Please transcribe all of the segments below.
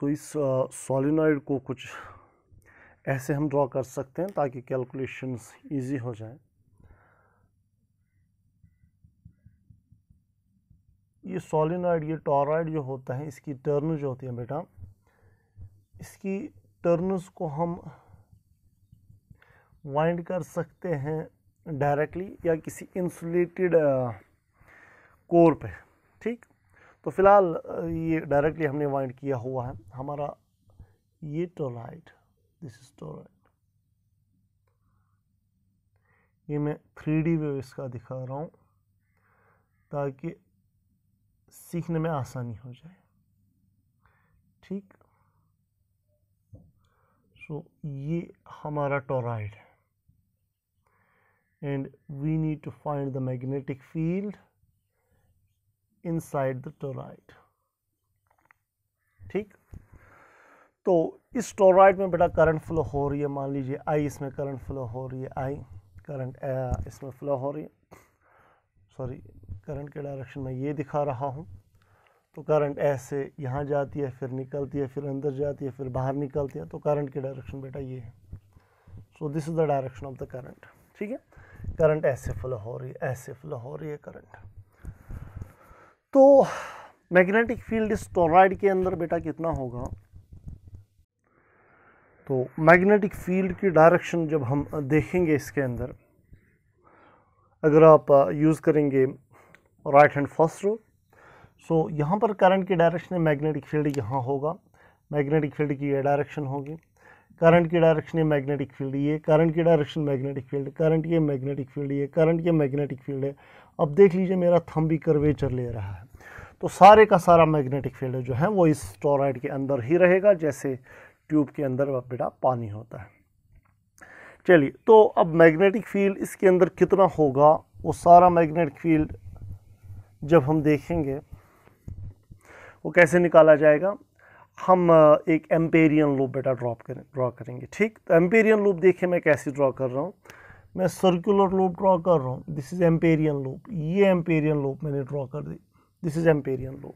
तो इस सॉलिनॉइड को कुछ ऐसे हम ड्रॉ कर सकते हैं ताकि कैलकुलेशंस इजी हो जाए ये सॉलिनॉइड ये टॉराइड जो होता है इसकी टर्न जो होती है बेटा इसकी टर्नस को हम वाइंड कर सकते हैं डायरेक्टली या किसी इंसुलेटेड कोर पे ठीक तो फ़िलहाल ये डायरेक्टली हमने वाइंड किया हुआ है हमारा ये टोराइड दिस इज टोराइड ये मैं थ्री डी वेव इसका दिखा रहा हूँ ताकि सीखने में आसानी हो जाए ठीक सो so, ये हमारा टोराइड है and we need to find the magnetic field inside the toroid ठीक तो इस टोराइड में बेटा करंट फ्लो हो रही है मान लीजिए आई इसमें करंट फ्लो हो रही है आई करंट uh, इसमें फ्लो हो रही है सॉरी करंट के डायरेक्शन में ये दिखा रहा हूँ तो करंट ऐसे यहाँ जाती है फिर निकलती है फिर अंदर जाती है फिर बाहर निकलती है तो करंट के डायरेक्शन बेटा ये है so this is the direction of the current ठीक है करंट ऐसे फ्लो हो रही है ऐसे फ्लो हो रही है करंट तो मैग्नेटिक फील्ड इस टोराइड के अंदर बेटा कितना होगा तो मैग्नेटिक फील्ड की डायरेक्शन जब हम देखेंगे इसके अंदर अगर आप यूज़ करेंगे right hand first rule so यहाँ पर करंट की डायरेक्शन मैग्नेटिक फील्ड यहाँ होगा मैग्नेटिक फील्ड की ये डायरेक्शन होगी करंट की डायरेक्शन है मैग्नेटिक फील्ड ये करंट की डायरेक्शन मैग्नेटिक फील्ड करंट ये मैग्नेटिक फील्ड ये करंट ये मैग्नेटिक फील्ड है अब देख लीजिए मेरा थम भी कर्वेचर ले रहा है तो सारे का सारा मैग्नेटिक फील्ड जो है वो इस टोराइड के अंदर ही रहेगा जैसे ट्यूब के अंदर बेटा पानी होता है चलिए तो अब मैग्नेटिक फील्ड इसके अंदर कितना होगा वो सारा मैग्नेटिक फील्ड जब हम देखेंगे वो कैसे निकाला जाएगा हम एक एम्पेरियन लूप बेटा ड्रॉप करें ड्रॉ करेंगे ठीक तो एम्पेरियन लूप देखिए मैं कैसे ड्रॉ कर रहा हूँ मैं सर्कुलर लूप ड्रॉ कर रहा हूँ दिस इज़ एम्पेरियन लूप ये एम्पेरियन लूप मैंने ड्रॉ कर दी दिस इज़ एम्पेरियन लूप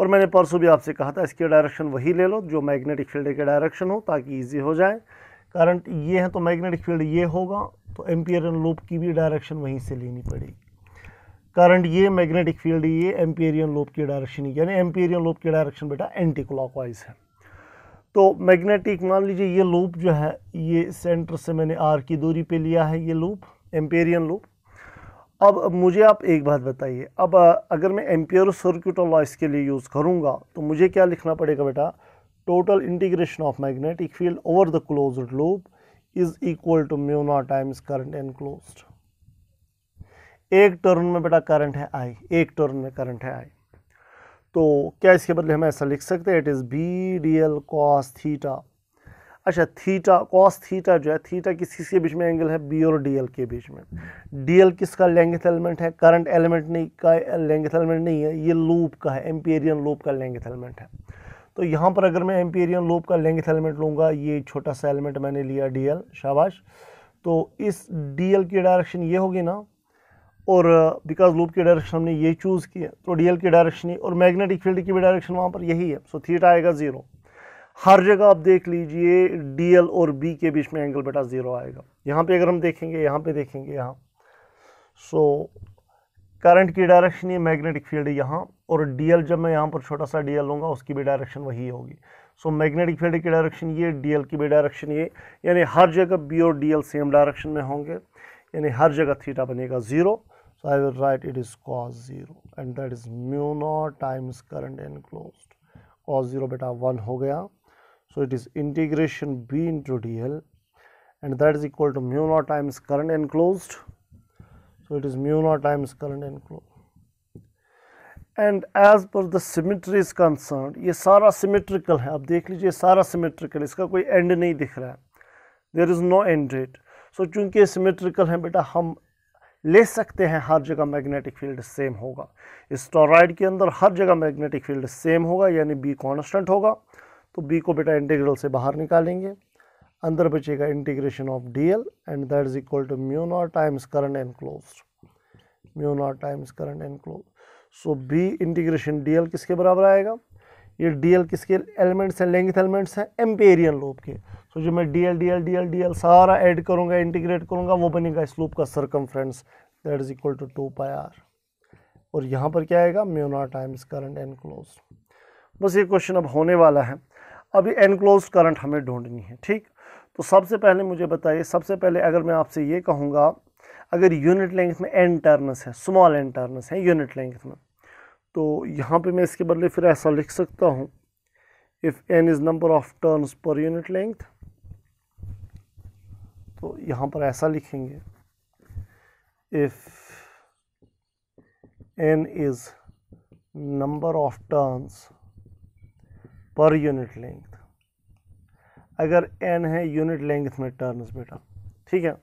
और मैंने परसों भी आपसे कहा था इसके डायरेक्शन वही ले लो जो मैग्नेटिक फील्ड के डायरेक्शन हो ताकि ईजी हो जाए करंट ये है तो मैग्नेटिक फील्ड ये होगा तो एम्पेरियन लूप की भी डायरेक्शन वहीं से लेनी पड़ेगी करंट ये मैग्नेटिक फील्ड ये एम्पेरियन लूप की डायरेक्शन यानी एम्पेरियन लूप की डायरेक्शन बेटा एंटी क्लॉकवाइज है तो मैग्नेटिक मान लीजिए ये लूप जो है ये सेंटर से मैंने आर की दूरी पे लिया है ये लूप एम्पेरियन लूप अब मुझे आप एक बात बताइए अब अगर मैं एम्पेयर सर्क्यूट लॉ इसके लिए यूज़ करूँगा तो मुझे क्या लिखना पड़ेगा बेटा total integration of magnetic field over the close loop is equal to mu naught times current enclose एक टर्न में बेटा करंट है आई एक टर्न में करंट है आई तो क्या इसके बदले हम ऐसा लिख सकते हैं it is B D L cos theta अच्छा थीटा कॉस थीटा जो है थीटा किस चीज़ के बीच में एंगल है बी और डी एल के बीच में डी एल किसका लेंगथ एलिमेंट है करंट एलिमेंट नहीं का लेंगथ एलिमेंट नहीं है ये लूप का है एम्पेरियन लूप का लेंगथ एलिमेंट है तो यहाँ पर अगर मैं एम्पेरियन लूप का लेंगथ एलिमेंट लूँगा ये छोटा सा एलिमेंट मैंने लिया डी एल शाबाश तो इस डी एल की डायरेक्शन ये होगी ना और बिकॉज लूप की डायरेक्शन हमने ये चूज़ किया तो डीएल की डायरेक्शन ही और मैग्नेटिक फील्ड की भी डायरेक्शन वहाँ पर यही है सो थीटा आएगा ज़ीरो हर जगह आप देख लीजिए डीएल और बी के बीच में एंगल बेटा ज़ीरो आएगा यहाँ पे अगर हम देखेंगे यहाँ पे देखेंगे यहाँ सो करंट की डायरेक्शन ये मैग्नेटिक फील्ड यहाँ और डीएल जब मैं यहाँ पर छोटा सा डीएल लूँगा उसकी भी डायरेक्शन वही होगी सो मैग्नेटिक फील्ड की डायरेक्शन ये डीएल की भी डायरेक्शन ये यानी हर जगह बी और डीएल सेम डायरेक्शन में होंगे यानी हर जगह थीटा बनेगा zero So, I will write it is cos 0 and that is mu naught times current enclosed. Cos 0 beta 1 ho gaya. So, it is integration B into dl and that is equal to mu naught times current enclosed. So, it is mu naught times current enclosed. and as per the symmetry is concerned ye sara symmetrical hai ab dekh lijiye sara symmetrical iska koi end nahi dikh raha there is no end end date so चूँकि symmetrical है बेटा हम ले सकते हैं हर जगह magnetic field same होगा इस के अंदर हर जगह मैग्नेटिक फील्ड सेम होगा यानी बी कॉन्स्टेंट होगा तो बी को बेटा इंटीग्रल से बाहर निकालेंगे अंदर बचेगा integration of D L and that is equal to mu times current enclose mu naught times current enclose so B integration D L किसके बराबर आएगा ये डीएल किसके एलिमेंट्स हैं लेंथ एलिमेंट्स हैं एम्पेरियन लूप के तो जो मैं डीएल डीएल डीएल डीएल सारा ऐड करूँगा इंटीग्रेट करूँगा वो बनेगा इस लूप का friends that is equal to two pi R और यहाँ पर क्या आएगा म्यूना टाइम्स करंट एनक्लोज बस ये क्वेश्चन अब होने वाला है अब ये एनक्लोज करंट हमें ढूंढनी है ठीक तो सबसे पहले मुझे बताइए सबसे पहले अगर मैं आपसे ये कहूँगा अगर यूनिट लेंथ में एन टर्नस है स्मॉल एन टर्नस है यूनिट लेंथ में तो यहाँ पे मैं इसके बदले फिर ऐसा लिख सकता हूँ if N is number of turns per unit length तो यहाँ पर ऐसा लिखेंगे if N is number of turns per unit length अगर एन है यूनिट लेंथ में टर्न्स बेटा ठीक है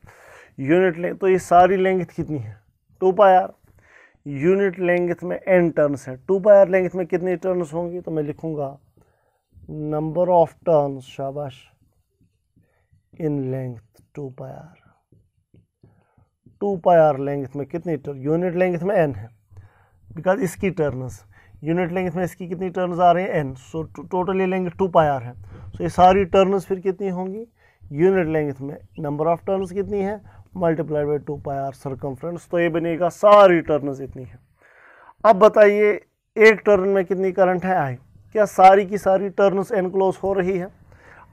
यूनिट लेंथ तो ये सारी लेंथ कितनी है two pi R unit length में एन टर्न्स है टू पायर लेंथ में कितनी टर्न्स होंगी तो मैं लिखूंगा नंबर ऑफ टर्न्स शाबाश in length two pi R two pi R length में कितनी टर्न यूनिट लेंथ में एन है बिकॉज इसकी टर्न्स यूनिट लेंथ में इसकी कितनी टर्न्स आ रही हैं N so totally length two pi R है सो so, ये सारी टर्न्स फिर कितनी होंगी यूनिट लेंथ में नंबर ऑफ टर्न्स कितनी है multiply by two pi R circumference तो ये बनेगा सारी टर्नस इतनी है अब बताइए एक टर्न में कितनी करंट है आई क्या सारी की सारी टर्नस एनक्लोज हो रही है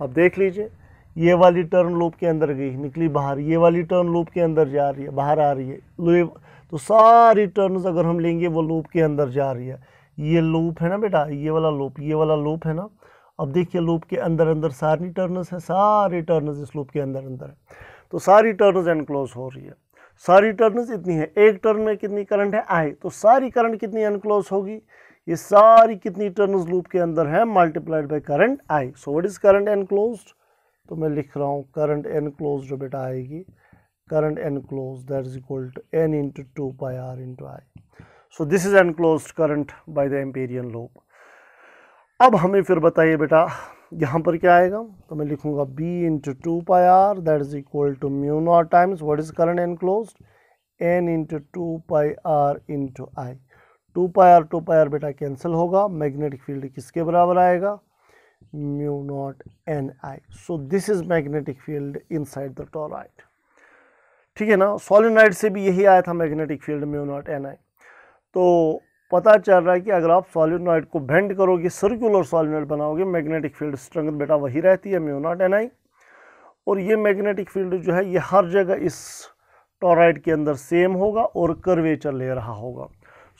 अब देख लीजिए ये वाली टर्न लूप के अंदर गई निकली बाहर ये वाली टर्न लूप के अंदर जा रही है बाहर आ रही है लूप तो सारी टर्नस अगर हम लेंगे वो लूप के अंदर जा रही है ये लूप है ना बेटा ये वाला लूप ये वाला लूप है ना अब देखिए लूप के अंदर अंदर सारी टर्नस है सारी टर्नस इस लूप के अंदर अंदर है तो सारी टर्न्स एनक्लोज हो रही है सारी टर्न्स इतनी है एक टर्न में कितनी करंट है आई तो सारी करंट कितनी एनक्लोज होगी ये सारी कितनी टर्न्स लूप के अंदर है multiplied by current I so what is current enclose तो मैं लिख रहा हूँ करंट एनक्लोज जो बेटा आएगी current enclose that is equal to N into two by R into I so this is enclose current by the Amperian loop अब हमें फिर बताइए बेटा यहाँ पर क्या आएगा तो मैं लिखूँगा b into two pi R that is equal to mu naught times what is current enclose n into two pi R into I two pi R two pi R बेटा कैंसिल होगा मैग्नेटिक फील्ड किसके बराबर आएगा mu naught N I so this is magnetic field inside the toroid ठीक है ना solenoid से भी यही आया था magnetic field mu naught N I तो पता चल रहा है कि अगर आप सॉलिनॉइड को बेंड करोगे सर्कुलर सॉलिनॉइड बनाओगे मैग्नेटिक फील्ड स्ट्रेंथ बेटा वही रहती है म्यूनॉट एन आई और ये मैग्नेटिक फील्ड जो है ये हर जगह इस टॉराइड के अंदर सेम होगा और कर्वेचर ले रहा होगा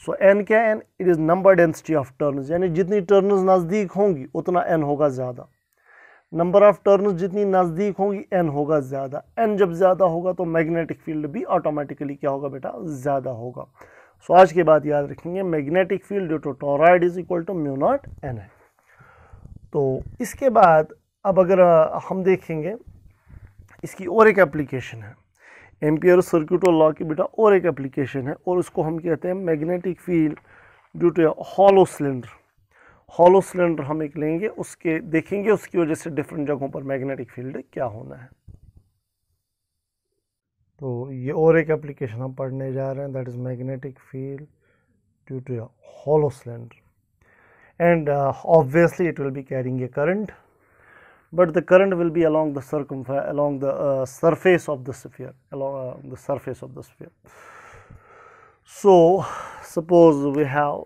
सो एन क्या N it is number density of turns यानी जितनी टर्न्स नज़दीक होंगी उतना एन होगा ज़्यादा नंबर ऑफ टर्न्स जितनी नज़दीक होंगी एन होगा ज़्यादा एन जब ज़्यादा होगा तो मैग्नेटिक फील्ड भी ऑटोमेटिकली क्या होगा बेटा ज़्यादा होगा सो आज के बाद याद रखेंगे magnetic field due to toroid is equal to mu naught N है तो इसके बाद अब अगर हम देखेंगे इसकी और एक एप्लीकेशन है एम्पियर सर्क्यूट लॉ की बेटा और एक एप्लीकेशन है और उसको हम कहते हैं magnetic field due to hollow cylinder hollow cylinder हम एक लेंगे उसके देखेंगे उसकी वजह से डिफरेंट जगहों पर मैग्नेटिक फील्ड क्या होना है तो ये और एक एप्लीकेशन हम पढ़ने जा रहे हैं that is magnetic field due to hollow cylinder and obviously it will be carrying a current but the current will be along the circum along the surface of the sphere along the surface of the sphere so suppose we have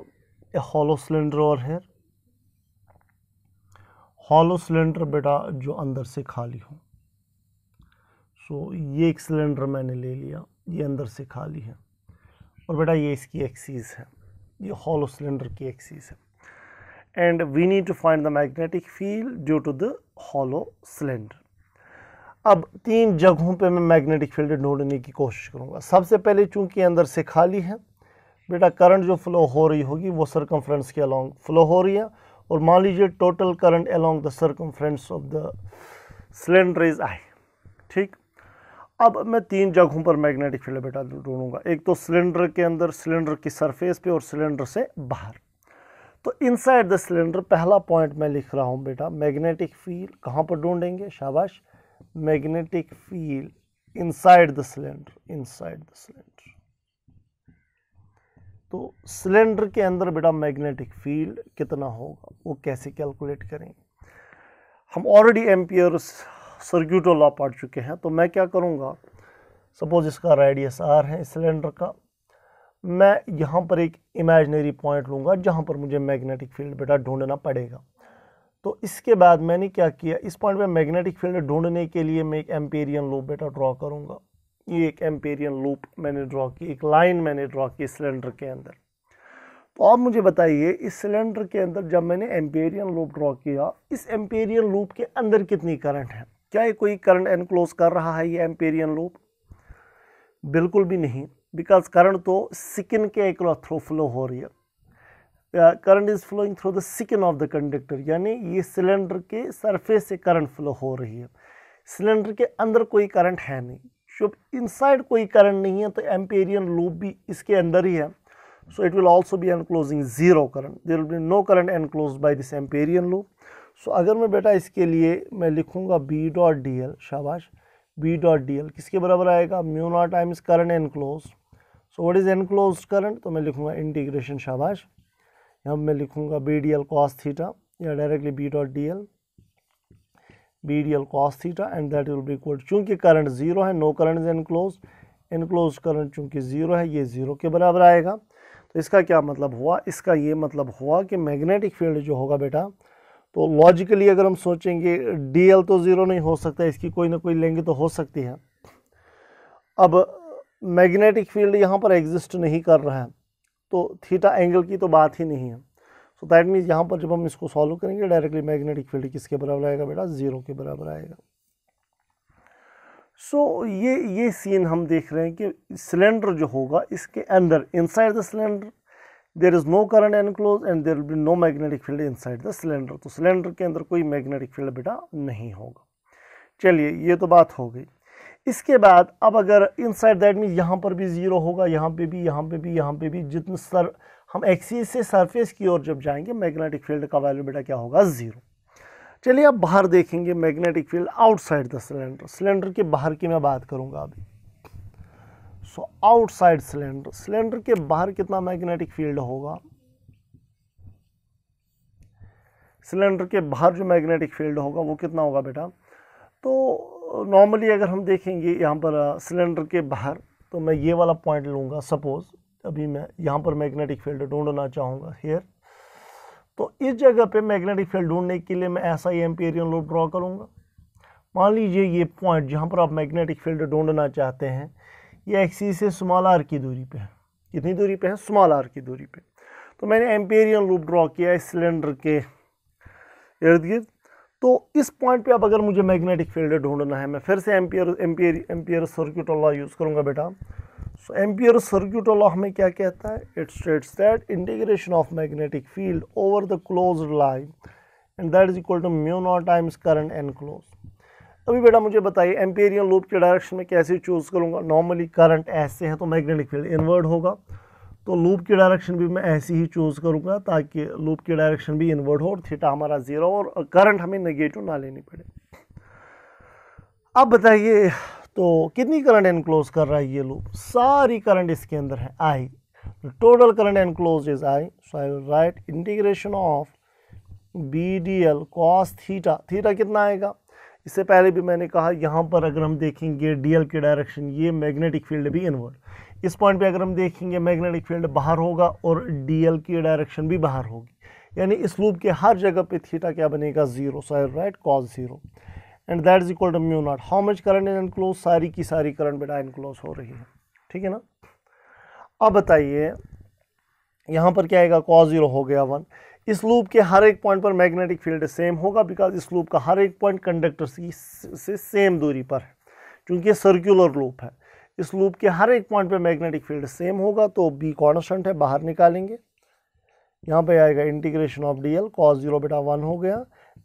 a hollow cylinder और here hollow cylinder बेटा जो अंदर से खाली हो सो ये एक cylinder मैंने ले लिया ये अंदर से खाली है और बेटा ये इसकी एक्सीज है ये हॉलो सिलेंडर की एक्सीज है and we need to find the magnetic field due to the hollow cylinder अब तीन जगहों पे मैं मैग्नेटिक फील्ड ढूंढने की कोशिश करूँगा सबसे पहले चूंकि अंदर से खाली है बेटा करंट जो फ्लो हो रही होगी वो सरकमफ्रेंस के अलॉन्ग फ्लो हो रही है और मान लीजिए total current along the circumference of the cylinder is I ठीक अब मैं तीन जगहों पर मैग्नेटिक फील्ड बेटा ढूंढूंगा एक तो सिलेंडर के अंदर सिलेंडर की सरफेस पे और सिलेंडर से बाहर तो इनसाइड द सिलेंडर पहला पॉइंट मैं लिख रहा हूँ बेटा मैग्नेटिक फील्ड कहाँ पर ढूंढेंगे शाबाश magnetic field inside the cylinder inside the cylinder तो सिलेंडर के अंदर बेटा मैग्नेटिक फील्ड कितना होगा वो कैसे कैलकुलेट करेंगे हम ऑलरेडी एम्पियर्स सर्क्यूटो लॉ पढ़ चुके हैं तो मैं क्या करूँगा सपोज़ इसका रेडियस आर है सिलेंडर का मैं यहाँ पर एक इमेजनरी पॉइंट लूँगा जहाँ पर मुझे मैग्नेटिक फील्ड बेटा ढूंढना पड़ेगा तो इसके बाद मैंने क्या किया इस पॉइंट पे मैग्नेटिक फील्ड ढूंढने के लिए मैं एक एम्पेरियन लूप बेटा ड्रॉ करूँगा ये एक एम्पेरियन लूप मैंने ड्रॉ की एक लाइन मैंने ड्रॉ की सिलेंडर के अंदर तो आप मुझे बताइए इस सिलेंडर के अंदर जब मैंने एम्पेरियन लूप ड्रॉ किया इस एम्पेरियन लूप के अंदर कितनी करंट है क्या ये कोई करंट एनक्लोज कर रहा है ये एम्पेरियन लूप बिल्कुल भी नहीं बिकॉज करंट तो सिकिन के एक थ्रू फ्लो हो रही है current is flowing through the skin of the conductor यानी ये सिलेंडर के सरफेस से करंट फ्लो हो रही है सिलेंडर के अंदर कोई करंट है नहीं जब इनसाइड कोई करंट नहीं है तो एम्पेरियन लूप भी इसके अंदर ही है सो इट विल ऑल्सो भी enclosing zero current there will be no current enclose by this Amperian loop so अगर मैं बेटा इसके लिए मैं लिखूँगा बी डॉट डी एल शाबाश बी डॉट डी एल किसके बराबर आएगा mu naught times current enclose so what is enclose current तो मैं लिखूँगा इंटीग्रेशन शाबाश यहाँ मैं लिखूँगा B D L cos theta या directly B dot D L B D L cos theta and that will be equal चूँकि current zero है no current is enclose enclose current चूँकि ज़ीरो है ये ज़ीरो के बराबर आएगा तो इसका क्या मतलब हुआ इसका ये मतलब हुआ कि मैग्नेटिक फील्ड जो होगा बेटा तो लॉजिकली अगर हम सोचेंगे डी एल तो ज़ीरो नहीं हो सकता इसकी कोई ना कोई लेंगे तो हो सकती है अब मैग्नेटिक फील्ड यहाँ पर एग्जिस्ट नहीं कर रहा है तो थीटा एंगल की तो बात ही नहीं है सो दैट मीन्स यहाँ पर जब हम इसको सॉल्व करेंगे डायरेक्टली मैग्नेटिक फील्ड किसके बराबर आएगा बेटा ज़ीरो के बराबर आएगा सो so, ये ये सीन हम देख रहे हैं कि सिलेंडर जो होगा इसके अंदर inside the cylinder there is no current enclose and there will be no magnetic field inside the cylinder तो सिलेंडर के अंदर कोई मैग्नेटिक फील्ड बेटा नहीं होगा चलिए ये तो बात हो गई इसके बाद अब अगर इनसाइड दैट मीन यहाँ पर भी ज़ीरो होगा यहाँ पे भी यहाँ पे भी यहाँ पे भी जितने सर हम एक्सीज से सरफेस की ओर जब जाएंगे मैग्नेटिक फील्ड का वैल्यू बेटा क्या होगा ज़ीरो चलिए अब बाहर देखेंगे magnetic field outside the cylinder cylinder के बाहर की मैं बात करूँगा अभी सो आउटसाइड सिलेंडर सिलेंडर के बाहर कितना मैग्नेटिक फील्ड होगा सिलेंडर के बाहर जो मैग्नेटिक फील्ड होगा वो कितना होगा बेटा तो नॉर्मली अगर हम देखेंगे यहाँ पर सिलेंडर के बाहर तो मैं ये वाला पॉइंट लूँगा सपोज़ अभी मैं यहाँ पर मैग्नेटिक फील्ड ढूंढना चाहूँगा हेयर तो इस जगह पे मैग्नेटिक फील्ड ढूंढने के लिए मैं ऐसा ही एम्पेरियन लोड ड्रॉ करूँगा मान लीजिए ये पॉइंट जहाँ पर आप मैग्नेटिक फील्ड ढूंढना चाहते हैं ये एक्सी e से स्मॉल आर की दूरी पे है कितनी दूरी पे है स्मॉल आर की दूरी पे तो मैंने एम्पेरियन लूप ड्रॉ किया है सिलेंडर के इर्द गिर्द तो इस पॉइंट पे अब अगर मुझे मैग्नेटिक फील्ड ढूंढना है मैं फिर से Ampere Ampere Ampere circuit law use करूँगा बेटा सो एम्पियर सर्क्यूट लॉ हमें क्या कहता है it states that integration of magnetic field over the close line and that is equal to mu naught times current enclose अभी बेटा मुझे बताइए एम्पेरियन लूप के डायरेक्शन में कैसे चूज़ करूँगा नॉर्मली करंट ऐसे है तो मैग्नेटिक फील्ड इन्वर्ट होगा तो लूप की डायरेक्शन भी मैं ऐसे ही चूज़ करूँगा ताकि लूप की डायरेक्शन भी इन्वर्ट हो और थीटा हमारा ज़ीरो और करंट हमें नेगेटिव ना लेनी पड़े अब बताइए तो कितनी करंट एनक्लोज कर रहा है ये लूप सारी करंट इसके अंदर है I total current enclose is I so I will write integration of B D L cos theta theta कितना आएगा इससे पहले भी मैंने कहा यहाँ पर अगर हम देखेंगे डीएल के डायरेक्शन ये मैग्नेटिक फील्ड भी इनवर्ड इस पॉइंट पे अगर हम देखेंगे मैग्नेटिक फील्ड बाहर होगा और डीएल की डायरेक्शन भी बाहर होगी यानी इस लूप के हर जगह पे थीटा क्या बनेगा zero side right cos zero and that is equal to mu naught how much current is enclose सारी की सारी करंट बेटा इनक्लोज हो रही है ठीक है ना अब बताइए यहाँ पर क्या आएगा कॉज जीरो हो गया वन इस लूप के हर एक पॉइंट पर मैग्नेटिक फील्ड सेम होगा बिकॉज इस लूप का हर एक पॉइंट कंडक्टर से से सेम दूरी पर है क्योंकि ये सर्कुलर लूप है इस लूप के हर एक पॉइंट पर मैग्नेटिक फील्ड सेम होगा तो बी कॉन्स्टेंट है बाहर निकालेंगे यहाँ पे आएगा integration of D L cos zero बेटा वन हो गया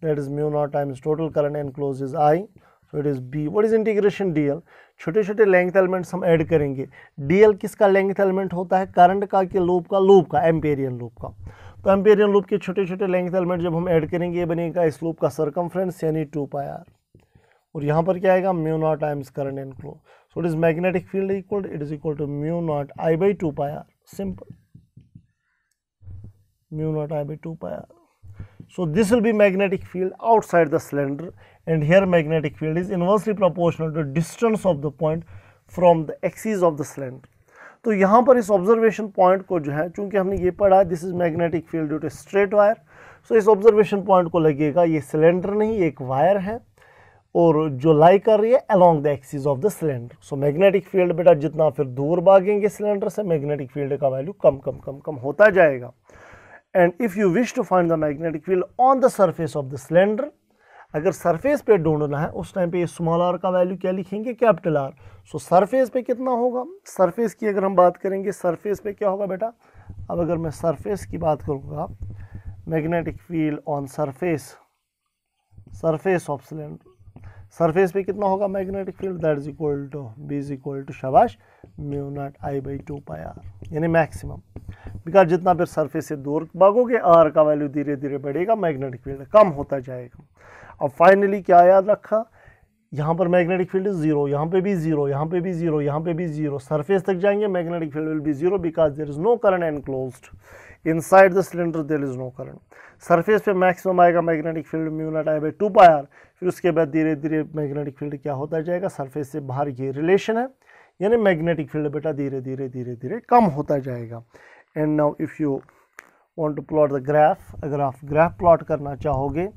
that is mu naught times total current enclose is I so it is B what is integration D L छोटे छोटे लेंथ एलिमेंट्स हम ऐड करेंगे डी एल किसका length element होता है करंट का कि लूप का लूप का एम्पेरियन लूप का तो एम्पेरियन लूप के छोटे छोटे लेंथ एलिमेंट जब हम ऐड करेंगे ये बनेगा इस लूप का सरकमफ्रेंस यानी टू पाई आर और यहाँ पर क्या आएगा mu naught times current N flow so it is magnetic field equal it is equal to mu naught I by two pi R simple mu naught I by two pi R this will be magnetic field outside the cylinder and here magnetic field is inversely inversely to distance of the point from the axis of the cylinder तो यहाँ पर इस observation point को जो है चूंकि हमने ये पढ़ा this is magnetic field due to straight wire so इस ऑब्जर्वेशन पॉइंट को लगेगा ये सिलेंडर नहीं ये एक वायर है और जो लाई कर रही है along the axis of the cylinder so magnetic field बेटा जितना फिर दूर भागेंगे सिलेंडर से मैग्नेटिक फील्ड का वैल्यू कम कम कम कम होता जाएगा and if you wish to find the magnetic field on the surface of the cylinder अगर सरफेस पे ढूंढना है उस टाइम पे ये स्मॉल आर का वैल्यू क्या लिखेंगे कैपिटल आर सो सरफेस पे कितना होगा सरफेस की अगर हम बात करेंगे सरफेस पे क्या होगा बेटा अब अगर मैं सरफेस की बात करूँगा magnetic field on surface surface of cylinder surface पे कितना होगा magnetic field that is equal to B is equal to शबाश mu naught I by two pi R यानी मैक्सिमम बिकॉज जितना फिर सरफेस से दूर भागोगे आर का वैल्यू धीरे धीरे बढ़ेगा मैग्नेटिक फील्ड कम होता जाएगा और फाइनली क्या याद रखा यहाँ पर मैग्नेटिक फील्ड इज़ ज़ीरो यहाँ पे भी ज़ीरो यहाँ पे भी ज़ीरो यहाँ पे भी ज़ीरो सरफेस तक जाएंगे magnetic field will be zero because there is no current enclose inside the cylinder there is no current surface पे मैक्सिमम आएगा magnetic field mu naught I I by to pier फिर उसके बाद धीरे धीरे magnetic field क्या होता जाएगा सरफेस से बाहर ये रिलेशन है यानी मैग्नेटिक फील्ड बेटा धीरे धीरे धीरे धीरे कम होता जाएगा and now if you want to plot the graph अगर आप ग्राफ प्लॉट करना चाहोगे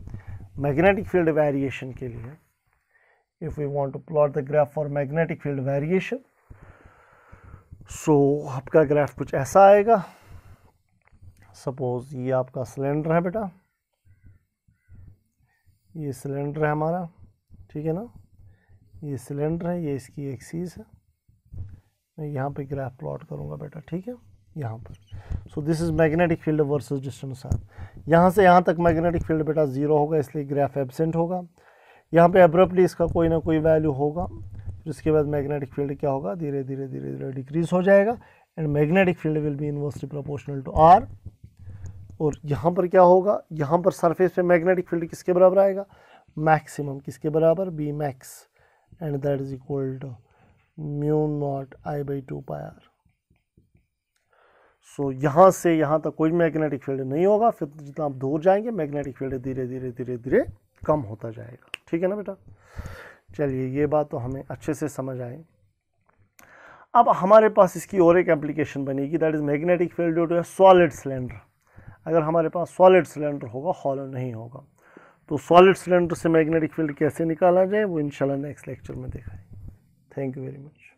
मैग्नेटिक फील्ड वेरिएशन के लिए if we want to plot the graph for magnetic field variation so आपका ग्राफ कुछ ऐसा आएगा सपोज ये आपका सिलेंडर है बेटा ये सिलेंडर है हमारा ठीक है ना ये सिलेंडर है ये इसकी एक्सीज है मैं यहाँ पे ग्राफ प्लॉट करूँगा बेटा ठीक है यहाँ पर so this is magnetic field versus distance R यहाँ से यहाँ तक मैग्नेटिक फील्ड बेटा ज़ीरो होगा इसलिए ग्राफ एबसेंट होगा यहाँ पे एब्रप्टली इसका कोई ना कोई वैल्यू होगा फिर उसके बाद मैग्नेटिक फील्ड क्या होगा धीरे धीरे धीरे धीरे डिक्रीज हो जाएगा and magnetic field will be inversely proportional to R और यहाँ पर क्या होगा यहाँ पर सरफेस पे मैग्नेटिक फील्ड किसके बराबर आएगा मैक्सिमम किसके बराबर B max and that is equal to mu naught I by two pi R so so, यहाँ से यहाँ तक कोई मैग्नेटिक फील्ड नहीं होगा फिर जितना आप दूर जाएंगे मैग्नेटिक फील्ड धीरे धीरे धीरे धीरे कम होता जाएगा ठीक है ना बेटा चलिए ये बात तो हमें अच्छे से समझ आए अब हमारे पास इसकी और एक एप्लीकेशन बनेगी that is magnetic field due to solid cylinder अगर हमारे पास सॉलिड सिलेंडर होगा हॉलो नहीं होगा तो सॉलिड सिलेंडर से मैग्नेटिक फील्ड कैसे निकाला जाए वो इंशाल्लाह नेक्स्ट लेक्चर में देखा थैंक यू वेरी मच